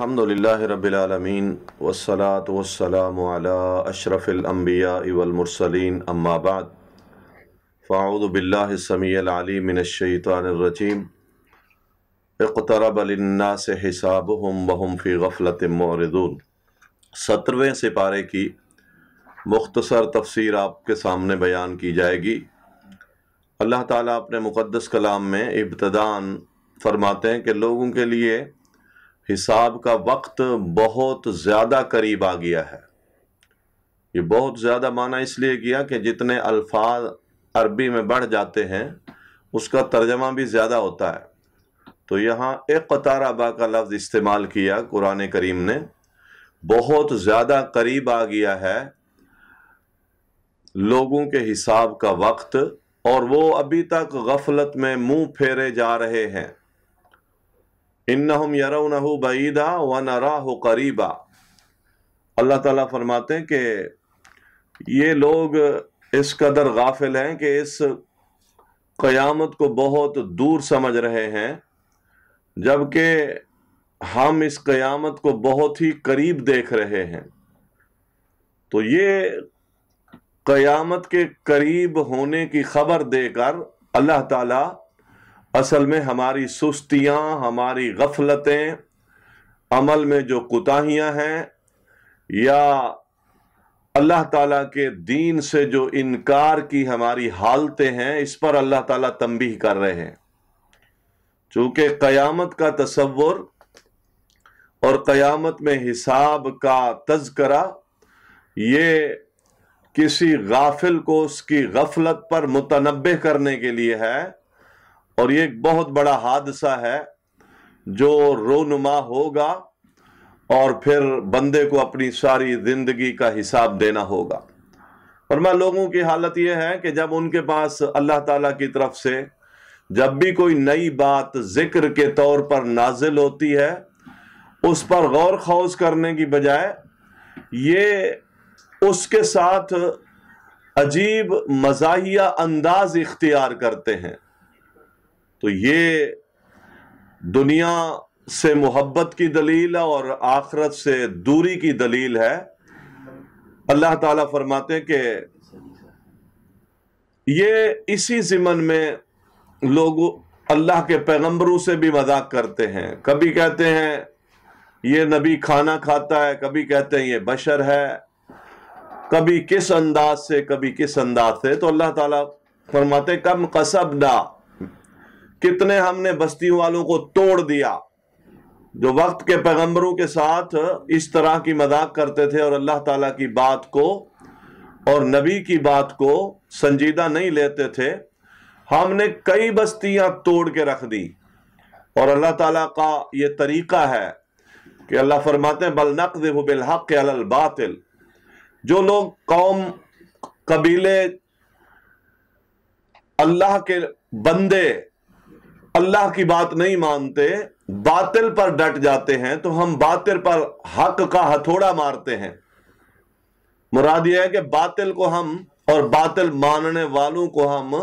अल्हम्दुलिल्लाह रबालमीन वसलात वसलाम अशरफ़िलम्बिया वलमरसलिन अम्माबाद फ़ाउदबिल्लासमी मिनशैतरजीम इकतरबलन्ना से हिसाब हम वहम फ़ी गफलत मौरदून सत्रहवें सिपारे की मुख्तसर तफसीर आपके सामने बयान की जाएगी अल्लाह ताला अपने मुक़दस कलाम में इब्तदान फरमाते हैं कि लोगों के लिए हिसाब का वक्त बहुत ज़्यादा करीब आ गया है ये बहुत ज़्यादा माना इसलिए किया कि जितने अल्फाज अरबी में बढ़ जाते हैं उसका तर्जमा भी ज़्यादा होता है तो यहाँ एक कतार अबा का लफ्ज़ इस्तेमाल किया कुरान करीम ने बहुत ज़्यादा करीब आ गया है लोगों के हिसाब का वक्त और वो अभी तक गफलत में मुंह फेरे जा रहे हैं इन्नहुम यरौनहु बईदा व नराहु करीबा अल्लाह ताला फरमाते हैं कि ये लोग इस कदर गाफिल हैं कि इस क़यामत को बहुत दूर समझ रहे हैं जबकि हम इस क़यामत को बहुत ही करीब देख रहे हैं तो ये क़यामत के करीब होने की खबर देकर अल्लाह ताला असल में हमारी सुस्तियां हमारी गफलतें अमल में जो कुताहियां हैं या अल्लाह ताला के दीन से जो इनकार की हमारी हालतें हैं इस पर अल्लाह ताला तंबीह कर रहे हैं चूंकि क़यामत का तस्वुर और क़यामत में हिसाब का तस्करा ये किसी गाफिल को उसकी गफलत पर मुतनबे करने के लिए है और ये एक बहुत बड़ा हादसा है जो रोनुमा होगा और फिर बंदे को अपनी सारी जिंदगी का हिसाब देना होगा और मैं लोगों की हालत यह है कि जब उनके पास अल्लाह ताला की तरफ से जब भी कोई नई बात जिक्र के तौर पर नाजिल होती है उस पर गौर खौज करने की बजाय ये उसके साथ अजीब मजाहिया अंदाज इख्तियार करते हैं तो ये दुनिया से मोहब्बत की दलील है और आखरत से दूरी की दलील है अल्लाह ताला फरमाते कि ये इसी जिमन में लोग अल्लाह के पैगंबरों से भी मजाक करते हैं कभी कहते हैं ये नबी खाना खाता है कभी कहते हैं ये बशर है कभी किस अंदाज से कभी किस अंदाज से तो अल्लाह ताला फरमाते कम कसब ना कितने हमने बस्ती वालों को तोड़ दिया जो वक्त के पैगंबरों के साथ इस तरह की मजाक करते थे और अल्लाह ताला की बात को और नबी की बात को संजीदा नहीं लेते थे हमने कई बस्तियां तोड़ के रख दी और अल्लाह ताला का ये तरीका है कि अल्लाह फरमाते हैं बल नकद बिलहक बातिल जो लोग कौम कबीले अल्लाह के बंदे अल्लाह की बात नहीं मानते बातिल पर डट जाते हैं तो हम बातिल पर हक का हथौड़ा मारते हैं मुराद यह है कि बातिल को हम और बातिल मानने वालों को हम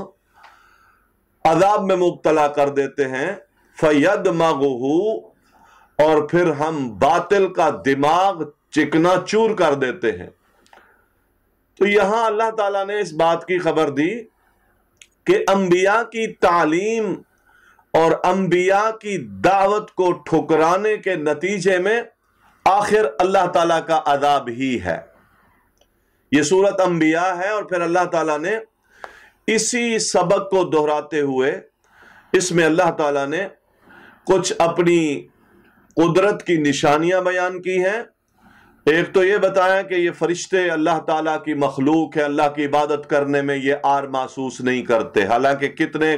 अदाब में मुबतला कर देते हैं फैद मगहू और फिर हम बातिल का दिमाग चिकना चूर कर देते हैं तो यहां अल्लाह ताला ने इस बात की खबर दी कि अंबिया की तालीम और अंबिया की दावत को ठुकराने के नतीजे में आखिर अल्लाह ताला का अदाब ही है यह सूरत अंबिया है और फिर अल्लाह ताला ने इसी सबक को दोहराते हुए इसमें अल्लाह ताला ने कुछ अपनी कुदरत की निशानियां बयान की हैं एक तो यह बताया कि ये फरिश्ते अल्लाह ताला की मखलूक है अल्लाह की इबादत करने में ये आर महसूस नहीं करते हालांकि कितने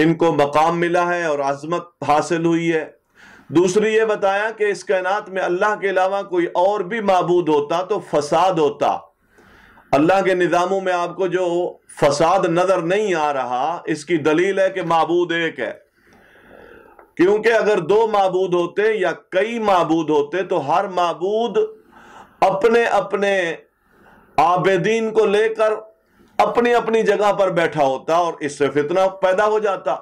इनको मकाम मिला है और आजमत हासिल हुई है दूसरी ये बताया कि इस कायनात में अल्लाह के अलावा कोई और भी मबूद होता तो फसाद होता अल्लाह के निज़ामों में आपको जो फसाद नज़र नहीं आ रहा इसकी दलील है कि मबूद एक है क्योंकि अगर दो मबूद होते या कई मबूद होते तो हर मबूद अपने अपने आबेदीन को लेकर अपनी अपनी जगह पर बैठा होता और इससे फितना पैदा हो जाता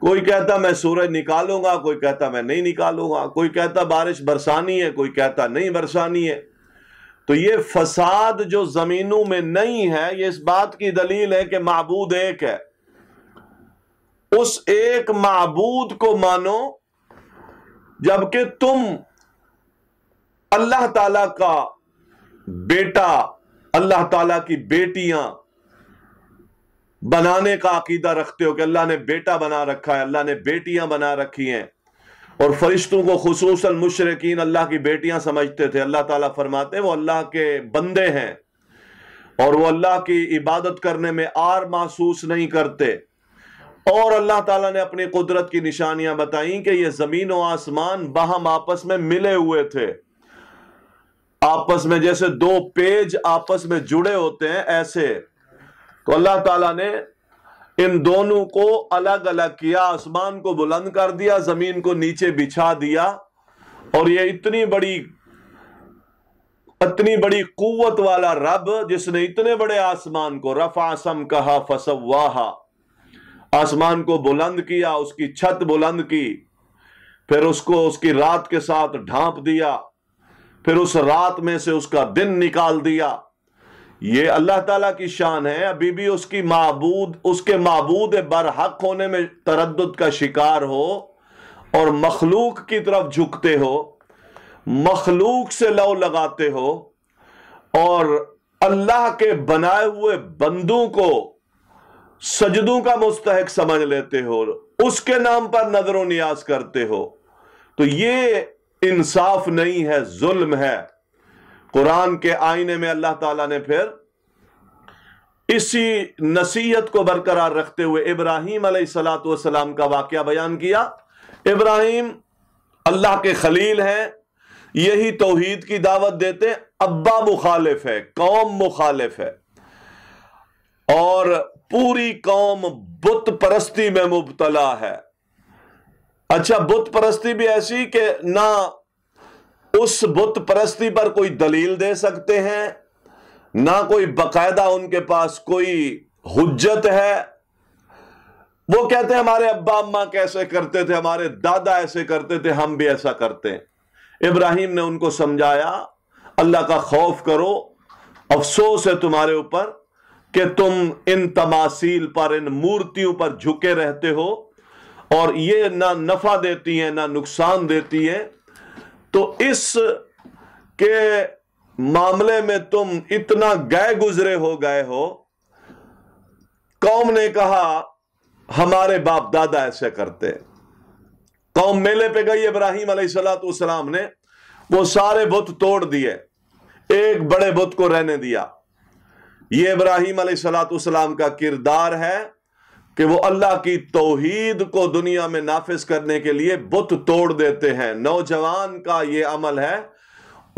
कोई कहता मैं सूरज निकालूंगा कोई कहता मैं नहीं निकालूंगा कोई कहता बारिश बरसानी है कोई कहता नहीं बरसानी है तो ये फसाद जो जमीनों में नहीं है ये इस बात की दलील है कि मबूद एक है उस एक मबूद को मानो जबकि तुम अल्लाह ताला का बेटा अल्लाह ताला की बेटियां बनाने का अकीदा रखते हो कि अल्लाह ने बेटा बना रखा है अल्लाह ने बेटियां बना रखी हैं और फरिश्तों को खसूस मुशरकिन अल्लाह की बेटियां समझते थे अल्लाह ताला फरमाते हैं वो अल्लाह के बंदे हैं और वो अल्लाह की इबादत करने में आर महसूस नहीं करते और अल्लाह ताला ने अपनी कुदरत की निशानियां बताई कि ये ज़मीन व आसमान बाहम आपस में मिले हुए थे आपस में जैसे दो पेज आपस में जुड़े होते हैं ऐसे तो अल्लाह ताला ने इन दोनों को अलग अलग किया आसमान को बुलंद कर दिया जमीन को नीचे बिछा दिया और ये इतनी बड़ी इतनी बड़ी कुत वाला रब जिसने इतने बड़े आसमान को रफासम कहा फसवाहा आसमान को बुलंद किया उसकी छत बुलंद की फिर उसको उसकी रात के साथ ढांप दिया फिर उस रात में से उसका दिन निकाल दिया ये अल्लाह ताला की शान है अभी भी उसकी महबूद उसके महबूद बरहक होने में तरद का शिकार हो और मखलूक की तरफ झुकते हो मखलूक से लव लगाते हो और अल्लाह के बनाए हुए बंदों को सजदों का मुस्तक समझ लेते हो उसके नाम पर नजर नियाज करते हो तो ये इंसाफ नहीं है जुल्म है कुरान के आईने में अल्लाह ताला ने फिर इसी नसीहत को बरकरार रखते हुए इब्राहिम सलाम का वाक्य बयान किया इब्राहिम अल्लाह के खलील हैं यही तोहीद की दावत देते अब्बा मुखालिफ है कौम मुखालिफ है और पूरी कौम बुत परस्ती में मुबतला है अच्छा बुत परस्ती भी ऐसी कि ना उस बुत परस्ती पर कोई दलील दे सकते हैं ना कोई बकायदा उनके पास कोई हुज्जत है वो कहते हैं हमारे अब्बा अम्मा कैसे करते थे हमारे दादा ऐसे करते थे हम भी ऐसा करते हैं इब्राहिम ने उनको समझाया अल्लाह का खौफ करो अफसोस है तुम्हारे ऊपर कि तुम इन तमासील पर इन मूर्तियों पर झुके रहते हो और ये ना नफा देती है ना नुकसान देती है तो इस के मामले में तुम इतना गए गुजरे हो गए हो कौम ने कहा हमारे बाप दादा ऐसे करते कौम मेले पे गई इब्राहिम सलाम ने वो सारे बुत तोड़ दिए एक बड़े बुत को रहने दिया ये इब्राहिम सलाम का किरदार है कि वो अल्लाह की तोहीद को दुनिया में नाफिज करने के लिए बुत तोड़ देते हैं नौजवान का ये अमल है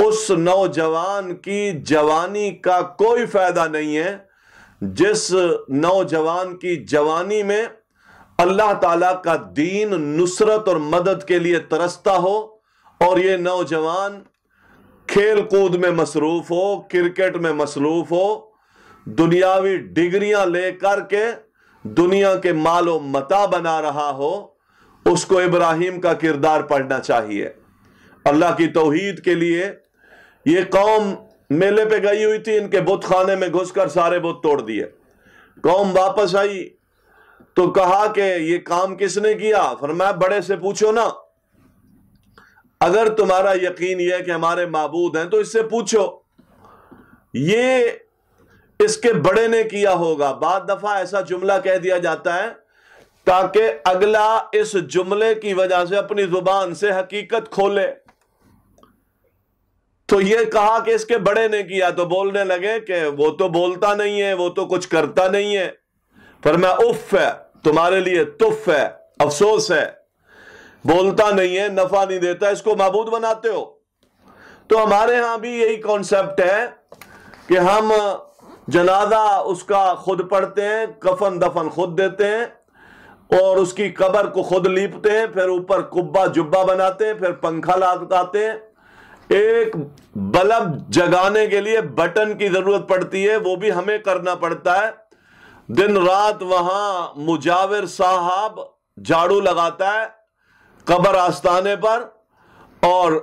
उस नौजवान की जवानी का कोई फायदा नहीं है जिस नौजवान की जवानी में अल्लाह ताला का दीन नुसरत और मदद के लिए तरसता हो और ये नौजवान खेल कूद में मसरूफ हो क्रिकेट में मसरूफ हो दुनियावी डिग्रियां लेकर के दुनिया के मालो मता बना रहा हो उसको इब्राहिम का किरदार पढ़ना चाहिए अल्लाह की तोहहीद के लिए ये कौम मेले पे गई हुई थी इनके बुत खाने में घुसकर सारे बुत तोड़ दिए कौम वापस आई तो कहा कि ये काम किसने किया फरमाया बड़े से पूछो ना अगर तुम्हारा यकीन यह कि हमारे मबूद हैं तो इससे पूछो ये इसके बड़े ने किया होगा बाद दफा ऐसा जुमला कह दिया जाता है ताकि अगला इस जुमले की वजह से अपनी जुबान से हकीकत खोले तो ये कहा कि इसके बड़े ने किया तो बोलने लगे कि वो तो बोलता नहीं है वो तो कुछ करता नहीं है पर मैं उफ है तुम्हारे लिए तुफ है अफसोस है बोलता नहीं है नफा नहीं देता इसको महबूद बनाते हो तो हमारे यहां भी यही कॉन्सेप्ट है कि हम जनाजा उसका खुद पढ़ते हैं कफन दफन खुद देते हैं और उसकी कबर को खुद लीपते हैं फिर ऊपर कुब्बा जुब्बा बनाते हैं फिर पंखा लगाते हैं एक बल्ब जगाने के लिए बटन की जरूरत पड़ती है वो भी हमें करना पड़ता है दिन रात वहां मुजाविर साहब झाड़ू लगाता है कबर आस्थाने पर और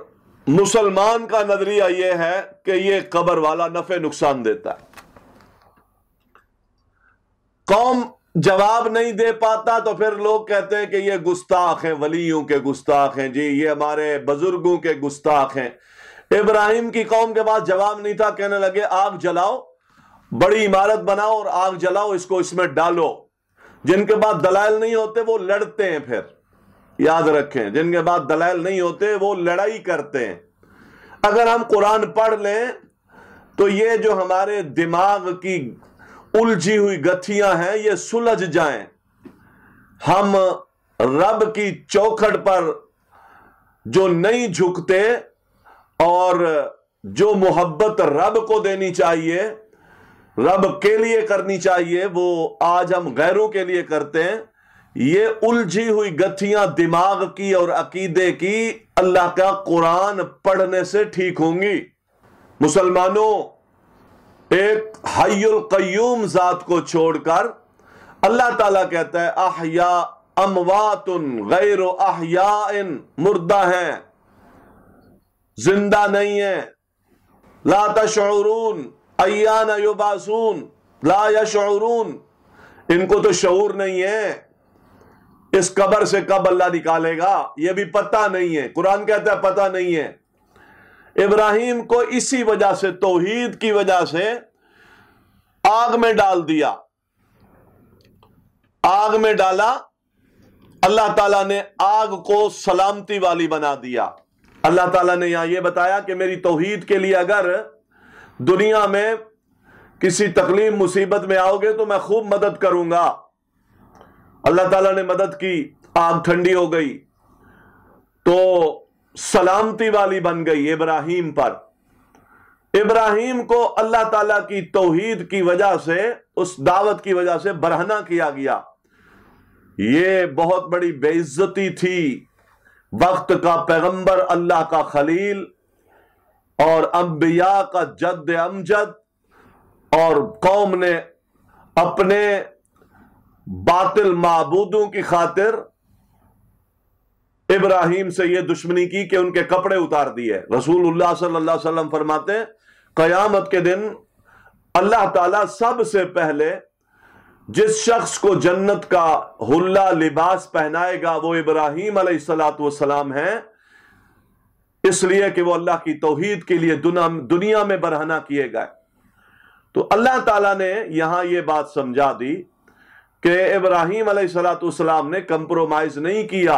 मुसलमान का नजरिया यह है कि यह कबर वाला नफे नुकसान देता है कौम जवाब नहीं दे पाता तो फिर लोग कहते हैं कि ये गुस्ताख हैं वलियों के गुस्ताख हैं जी ये हमारे बुजुर्गों के गुस्ताख हैं इब्राहिम की कौम के पास जवाब नहीं था कहने लगे आग जलाओ बड़ी इमारत बनाओ और आग जलाओ इसको इसमें डालो जिनके पास दलाल नहीं होते वो लड़ते हैं फिर याद रखें जिनके पास दलाल नहीं होते वो लड़ाई करते हैं अगर हम कुरान पढ़ लें तो ये जो हमारे दिमाग की उलझी हुई गथियां हैं ये सुलझ जाएं हम रब की चौखट पर जो नहीं झुकते और जो मोहब्बत रब को देनी चाहिए रब के लिए करनी चाहिए वो आज हम गैरों के लिए करते हैं ये उलझी हुई गथियां दिमाग की और अकीदे की अल्लाह का कुरान पढ़ने से ठीक होंगी मुसलमानों एक हयुल कयूम जात को छोड़कर अल्लाह ताला कहता है आहया अमवातुन गैर आहया इन मुर्दा हैं जिंदा नहीं है ला तशरून अयान युबासून ला यशरून इनको तो शूर नहीं है इस कबर से कब अल्लाह निकालेगा यह भी पता नहीं है कुरान कहता है पता नहीं है इब्राहिम को इसी वजह से तोहीद की वजह से आग में डाल दिया आग में डाला अल्लाह ताला ने आग को सलामती वाली बना दिया अल्लाह ताला ने यहां यह बताया कि मेरी तोहीद के लिए अगर दुनिया में किसी तकलीफ मुसीबत में आओगे तो मैं खूब मदद करूंगा अल्लाह ताला ने मदद की आग ठंडी हो गई तो सलामती वाली बन गई इब्राहिम पर इब्राहिम को अल्लाह ताला की तोहीद की वजह से उस दावत की वजह से बरहना किया गया ये बहुत बड़ी बेइज्जती थी वक्त का पैगंबर अल्लाह का खलील और अंबिया का जद अमजद और कौम ने अपने बातिल मबूदों की खातिर इब्राहिम से ये दुश्मनी की कि उनके कपड़े उतार दिए रसूल सल्लाम फरमाते कयामत के दिन अल्लाह ताला सबसे पहले जिस शख्स को जन्नत का हुल्ला लिबास पहनाएगा वो इब्राहिम सलाम है इसलिए कि वो अल्लाह की तोहीद के लिए दुनिया में बरहना किए गए तो अल्लाह ताला ने यहां ये बात समझा दी कि इब्राहिम सलाम ने कंप्रोमाइज नहीं किया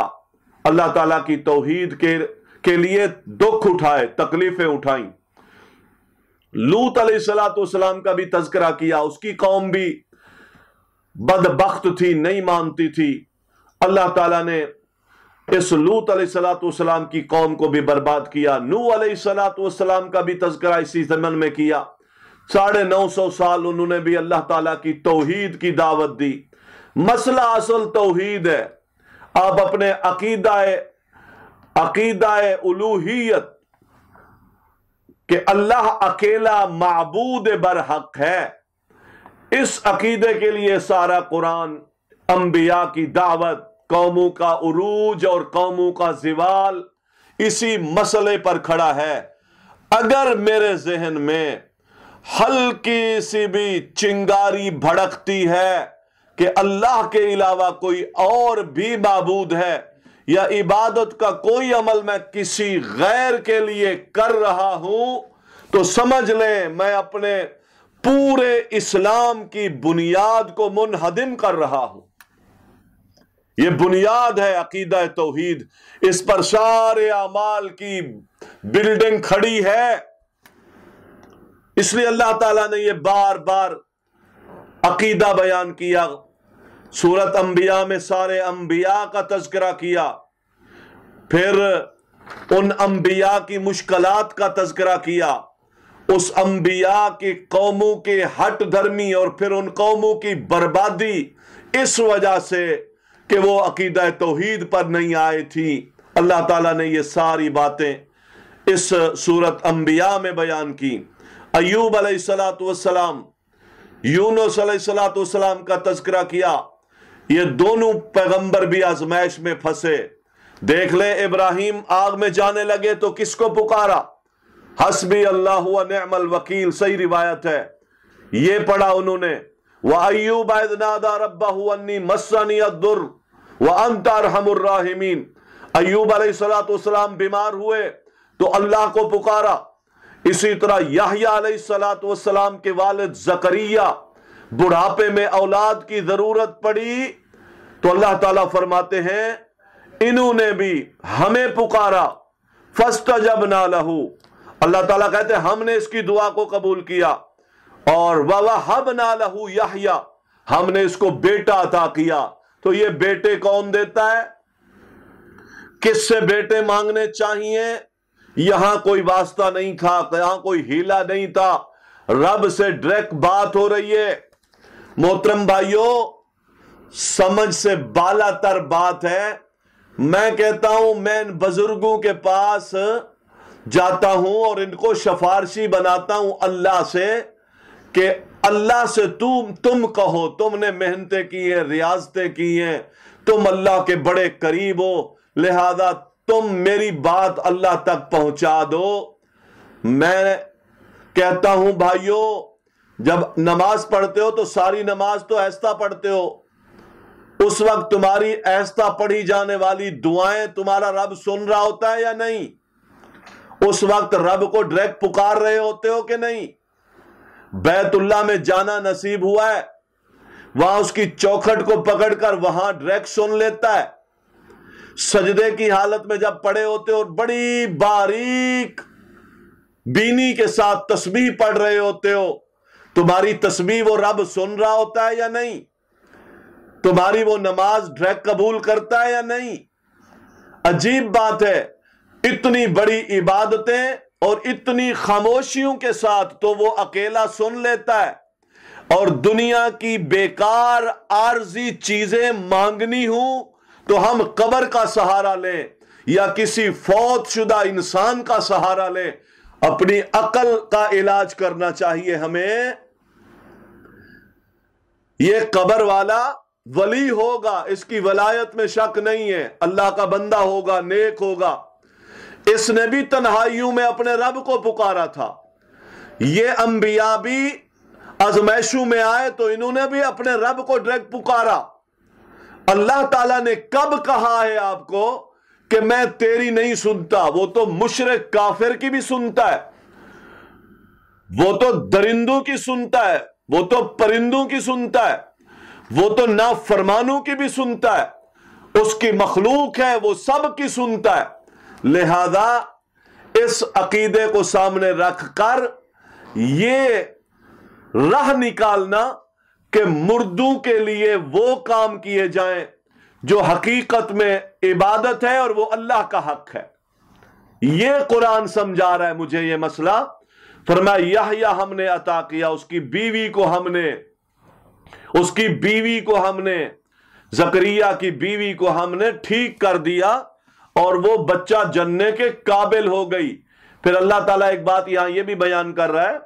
अल्लाह ताला की तोहीद के के लिए दुख उठाए तकलीफें उठाई लूत सलाम का भी तस्करा किया उसकी कौम भी बदबख्त थी नहीं मानती थी अल्लाह ताला ने इस लूत सलाम की कौम को भी बर्बाद किया नू सलाम का भी तस्करा इसी जमन में किया साढ़े नौ सौ साल उन्होंने भी अल्लाह ताला की तोहीद की दावत दी मसला असल तोहीद है आप अपने अकीदा अकीदा उलूहियत के अल्लाह अकेला मबूद बरहक है इस अकीदे के लिए सारा कुरान अंबिया की दावत कौमों का उरूज और कौमों का जिवाल इसी मसले पर खड़ा है अगर मेरे जहन में हल्की सी भी चिंगारी भड़कती है कि अल्लाह के अलावा कोई और भी बाबूद है या इबादत का कोई अमल मैं किसी गैर के लिए कर रहा हूं तो समझ लें मैं अपने पूरे इस्लाम की बुनियाद को मुनहदिम कर रहा हूं यह बुनियाद है अकीद तोहीद इस पर सारे अमाल की बिल्डिंग खड़ी है इसलिए अल्लाह ताला ने यह बार बार अकीदा बयान किया सूरत अंबिया में सारे अंबिया का तस्करा किया फिर उन अंबिया की मुश्किलात का तस्करा किया उस अंबिया की कौमों के हट धर्मी और फिर उन कौमों की बर्बादी इस वजह से कि वो अकीद तोहीद पर नहीं आए थी अल्लाह ताला ने ये सारी बातें इस सूरत अंबिया में बयान की अयूब अलैहिस्सलाम यूनुस अलैहिस्सलाम का तस्करा किया ये दोनों पैगंबर भी आजमाइश में फंसे देख ले इब्राहिम आग में जाने लगे तो किसको पुकारा हसबी अल्लाह नमल वकील सही रिवायत है ये पढ़ा उन्होंने वह अयूब नादा रब्बा अन्नी मस्सनी अदुर व अंतर हमराहिमीन अयूब अलैहिस्सलाम बीमार हुए तो अल्लाह को पुकारा इसी तरह याहिया अलैहिस्सलाम के वालिद जकरिया बुढ़ापे में औलाद की जरूरत पड़ी तो अल्लाह ताला फरमाते हैं इन्होंने भी हमें पुकारा फस्ट जब ना लहू अल्लाह ताला कहते हैं हमने इसकी दुआ को कबूल किया और वाह हब ना लहू याहिया हमने इसको बेटा अता किया तो ये बेटे कौन देता है किससे बेटे मांगने चाहिए यहां कोई वास्ता नहीं था यहां कोई हीला नहीं था रब से डायरेक्ट बात हो रही है मोहतरम भाइयों समझ से बालातर बात है मैं कहता हूं मैं इन बुजुर्गों के पास जाता हूं और इनको सफारशी बनाता हूं अल्लाह से कि अल्लाह से तुम तुम कहो तुमने मेहनतें की हैं रियाजतें की हैं तुम अल्लाह के बड़े करीब हो लिहाजा तुम मेरी बात अल्लाह तक पहुंचा दो मैं कहता हूं भाइयों जब नमाज पढ़ते हो तो सारी नमाज तो ऐसा पढ़ते हो उस वक्त तुम्हारी ऐसा पढ़ी जाने वाली दुआएं तुम्हारा रब सुन रहा होता है या नहीं उस वक्त रब को डायरेक्ट पुकार रहे होते हो कि नहीं बैतुल्ला में जाना नसीब हुआ है वहां उसकी चौखट को पकड़कर वहां डायरेक्ट सुन लेता है सजदे की हालत में जब पड़े होते हो बड़ी बारीक बीनी के साथ तस्बीह पढ़ रहे होते हो तुम्हारी तस्वीर वो रब सुन रहा होता है या नहीं तुम्हारी वो नमाज ड्रैक कबूल करता है या नहीं अजीब बात है इतनी बड़ी इबादतें और इतनी खामोशियों के साथ तो वो अकेला सुन लेता है और दुनिया की बेकार आर्जी चीजें मांगनी हूं तो हम कबर का सहारा लें या किसी फौत शुदा इंसान का सहारा लें अपनी अकल का इलाज करना चाहिए हमें ये कबर वाला वली होगा इसकी वलायत में शक नहीं है अल्लाह का बंदा होगा नेक होगा इसने भी तन्हाइयों में अपने रब को पुकारा था ये अंबिया भी अजमैशू में आए तो इन्होंने भी अपने रब को डायरेक्ट पुकारा अल्लाह ताला ने कब कहा है आपको कि मैं तेरी नहीं सुनता वो तो मुशरक काफिर की भी सुनता है वो तो दरिंदों की सुनता है वो तो परिंदों की सुनता है वो तो ना फरमानों की भी सुनता है उसकी मखलूक है वो सब की सुनता है लिहाजा इस अकीदे को सामने रख कर ये राह निकालना कि मुर्दों के लिए वो काम किए जाए जो हकीकत में इबादत है और वो अल्लाह का हक है ये कुरान समझा रहा है मुझे ये मसला फरमाया यह हमने अता किया उसकी बीवी को हमने उसकी बीवी को हमने जकरिया की बीवी को हमने ठीक कर दिया और वो बच्चा जन्ने के काबिल हो गई फिर अल्लाह ताला एक बात यहां ये भी बयान कर रहा है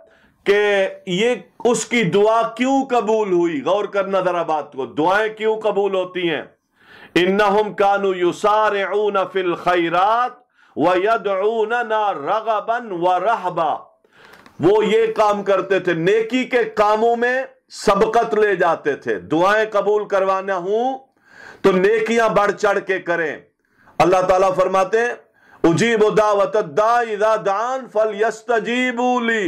कि ये उसकी दुआ क्यों कबूल हुई गौर करना जरा बात को दुआएं क्यों कबूल होती हैं हम कानू युसारऊन फिल खैरात व यदऊनना रगबन व रहबा वो ये काम करते थे नेकी के कामों में सबकत ले जाते थे दुआएं कबूल करवाना हूं तो नेकियां बढ़ चढ़ के करें अल्लाह ताला फरमाते उजीब दान फल यस्तजीबूली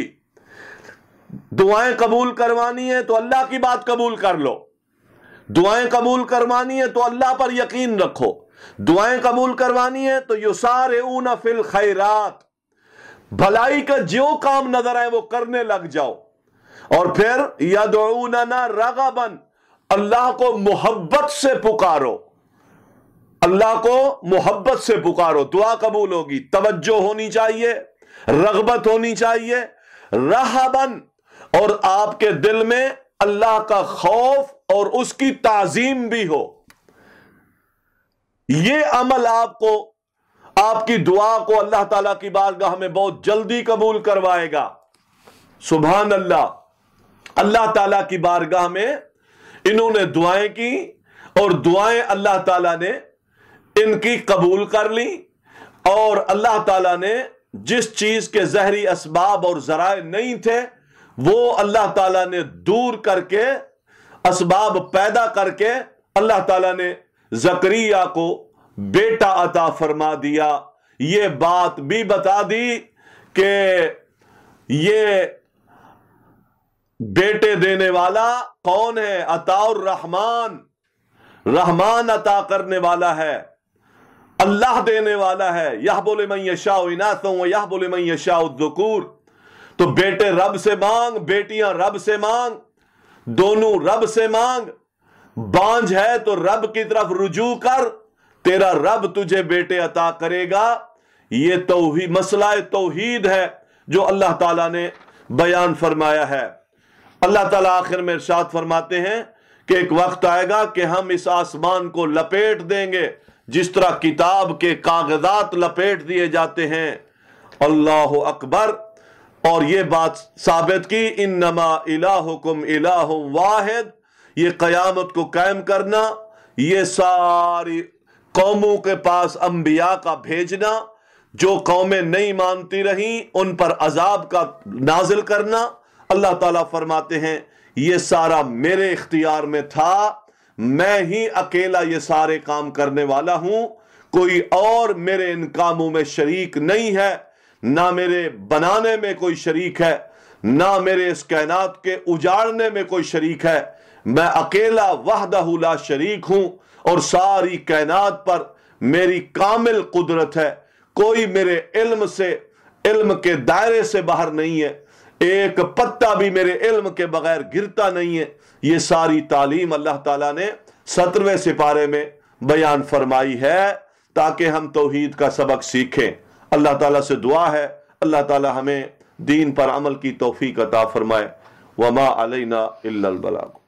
दुआएं कबूल करवानी है तो अल्लाह की बात कबूल कर लो दुआएं कबूल करवानी है तो अल्लाह पर यकीन रखो दुआएं कबूल करवानी है तो युसारे युसार फिल खैरात भलाई का जो काम नजर आए वो करने लग जाओ और फिर यदना बन अल्लाह को मोहब्बत से पुकारो अल्लाह को मोहब्बत से पुकारो दुआ कबूल होगी तवज्जो होनी चाहिए रगबत होनी चाहिए रहाबन और आपके दिल में अल्लाह का खौफ और उसकी ताजीम भी हो यह अमल आपको आपकी दुआ को अल्लाह ताला की बारगाह में बहुत जल्दी कबूल करवाएगा सुबह अल्लाह अल्लाह ताला की बारगाह में इन्होंने दुआएं की और दुआएं अल्लाह ताला ने इनकी कबूल कर ली और अल्लाह ताला ने जिस चीज के जहरी इसबाब और जराए नहीं थे वो अल्लाह ताला ने दूर करके इसबाब पैदा करके अल्लाह ताला ने जक्रिया को बेटा अता फरमा दिया ये बात भी बता दी कि ये बेटे देने वाला कौन है अताउर रहमान रहमान अता करने वाला है अल्लाह देने वाला है यह बोले मैं यशाह इनाथ हूं यह बोले मैं यशाहकूर तो बेटे रब से मांग बेटियां रब से मांग दोनों रब से मांग बांझ है तो रब की तरफ रुजू कर तेरा रब तुझे बेटे अता करेगा ये तो मसला तोहीद है जो अल्लाह तला ने बयान फरमाया है अल्लाह तला आखिर में इर्शाद फरमाते हैं कि एक वक्त आएगा कि हम इस आसमान को लपेट देंगे जिस तरह किताब के कागजात लपेट दिए जाते हैं अल्लाह अकबर और ये बात साबित की इन नमा इलाकुम इलाह वाहिद ये कयामत को कायम करना ये सारी कौमों के पास अंबिया का भेजना जो कौमें नहीं मानती रहीं उन पर अजाब का नाजिल करना अल्लाह ताला फरमाते हैं ये सारा मेरे इख्तियार में था मैं ही अकेला ये सारे काम करने वाला हूं कोई और मेरे इन कामों में शरीक नहीं है ना मेरे बनाने में कोई शरीक है ना मेरे इस कायनात के उजाड़ने में कोई शरीक है मैं अकेला वहदहुला शरीक हूं और सारी कायनात पर मेरी कामिल कुदरत है कोई मेरे इल्म से इल्म के दायरे से बाहर नहीं है एक पत्ता भी मेरे इल्म के बगैर गिरता नहीं है ये सारी तालीम अल्लाह ताला ने सत्रहवें सिपारे में बयान फरमाई है ताकि हम तोहीद का सबक सीखें अल्लाह ताला से दुआ है अल्लाह ताला हमें दीन पर अमल की तोफ़ी अता फरमाए वमा अलना बलाक